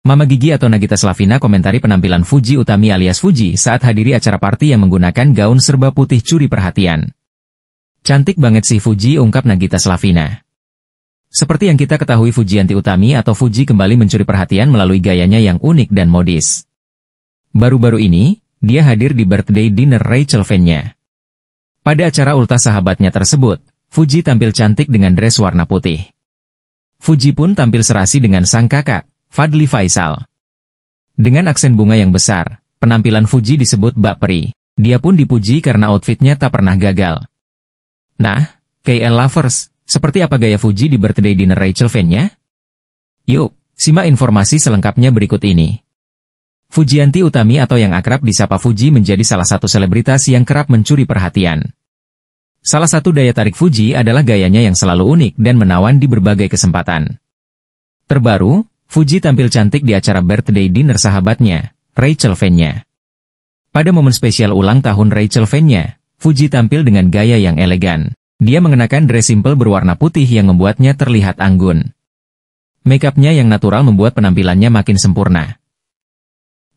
Mama Gigi atau Nagita Slavina komentari penampilan Fuji Utami alias Fuji saat hadiri acara party yang menggunakan gaun serba putih curi perhatian. Cantik banget sih Fuji ungkap Nagita Slavina. Seperti yang kita ketahui Fuji anti Utami atau Fuji kembali mencuri perhatian melalui gayanya yang unik dan modis. Baru-baru ini, dia hadir di birthday dinner Rachel Fennya. Pada acara ulta sahabatnya tersebut, Fuji tampil cantik dengan dress warna putih. Fuji pun tampil serasi dengan sang kakak, Fadli Faisal. Dengan aksen bunga yang besar, penampilan Fuji disebut Mbak Peri. Dia pun dipuji karena outfitnya tak pernah gagal. Nah, KL Lovers, seperti apa gaya Fuji di birthday dinner Rachel Vennya? Yuk, simak informasi selengkapnya berikut ini. Fujianti Utami atau yang akrab disapa Fuji menjadi salah satu selebritas yang kerap mencuri perhatian. Salah satu daya tarik Fuji adalah gayanya yang selalu unik dan menawan di berbagai kesempatan. Terbaru, Fuji tampil cantik di acara birthday dinner sahabatnya, Rachel Fenya. Pada momen spesial ulang tahun Rachel Fenya, Fuji tampil dengan gaya yang elegan. Dia mengenakan dress simple berwarna putih yang membuatnya terlihat anggun. Makeupnya yang natural membuat penampilannya makin sempurna.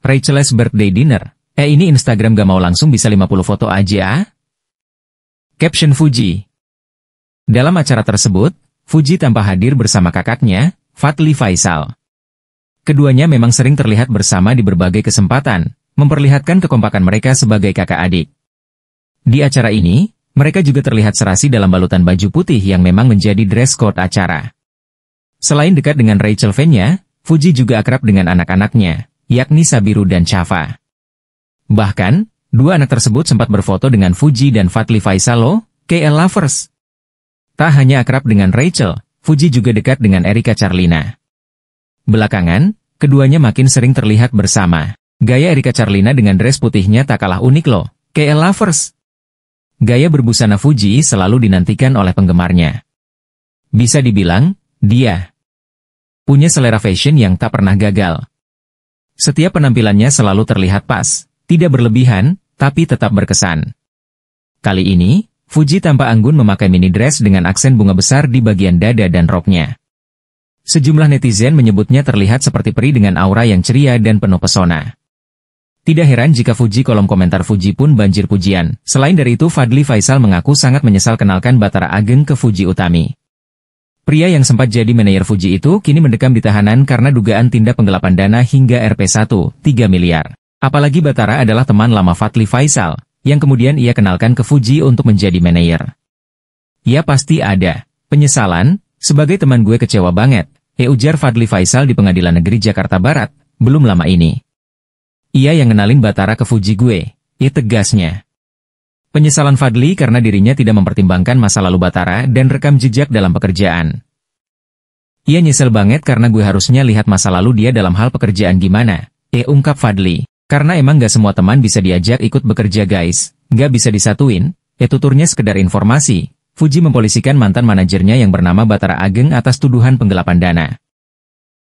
Rachel's birthday dinner. Eh ini Instagram gak mau langsung bisa 50 foto aja ah? Caption Fuji. Dalam acara tersebut, Fuji tanpa hadir bersama kakaknya, Fatli Faisal. Keduanya memang sering terlihat bersama di berbagai kesempatan, memperlihatkan kekompakan mereka sebagai kakak adik. Di acara ini, mereka juga terlihat serasi dalam balutan baju putih yang memang menjadi dress code acara. Selain dekat dengan Rachel Fenya, Fuji juga akrab dengan anak-anaknya, yakni Sabiru dan Chava. Bahkan, dua anak tersebut sempat berfoto dengan Fuji dan Fatli Faisalo, KL Lovers. Tak hanya akrab dengan Rachel, Fuji juga dekat dengan Erika Charlina. Belakangan, keduanya makin sering terlihat bersama. Gaya Erika Carlina dengan dress putihnya tak kalah unik loh. KL Lovers. Gaya berbusana Fuji selalu dinantikan oleh penggemarnya. Bisa dibilang, dia punya selera fashion yang tak pernah gagal. Setiap penampilannya selalu terlihat pas, tidak berlebihan, tapi tetap berkesan. Kali ini, Fuji tanpa anggun memakai mini dress dengan aksen bunga besar di bagian dada dan roknya. Sejumlah netizen menyebutnya terlihat seperti peri dengan aura yang ceria dan penuh pesona. Tidak heran jika Fuji kolom komentar Fuji pun banjir pujian. Selain dari itu Fadli Faisal mengaku sangat menyesal kenalkan Batara Ageng ke Fuji Utami. Pria yang sempat jadi manajer Fuji itu kini mendekam di tahanan karena dugaan tindak penggelapan dana hingga Rp1, miliar. Apalagi Batara adalah teman lama Fadli Faisal, yang kemudian ia kenalkan ke Fuji untuk menjadi manajer. Ia ya pasti ada penyesalan, sebagai teman gue kecewa banget, E. Ujar Fadli Faisal di Pengadilan Negeri Jakarta Barat, belum lama ini. Ia yang ngenalin Batara ke Fuji gue, ia ya tegasnya. Penyesalan Fadli karena dirinya tidak mempertimbangkan masa lalu Batara dan rekam jejak dalam pekerjaan. Ia nyesel banget karena gue harusnya lihat masa lalu dia dalam hal pekerjaan gimana, E ungkap Fadli. Karena emang gak semua teman bisa diajak ikut bekerja guys, gak bisa disatuin, ya tuturnya sekedar informasi, Fuji mempolisikan mantan manajernya yang bernama Batara Ageng atas tuduhan penggelapan dana.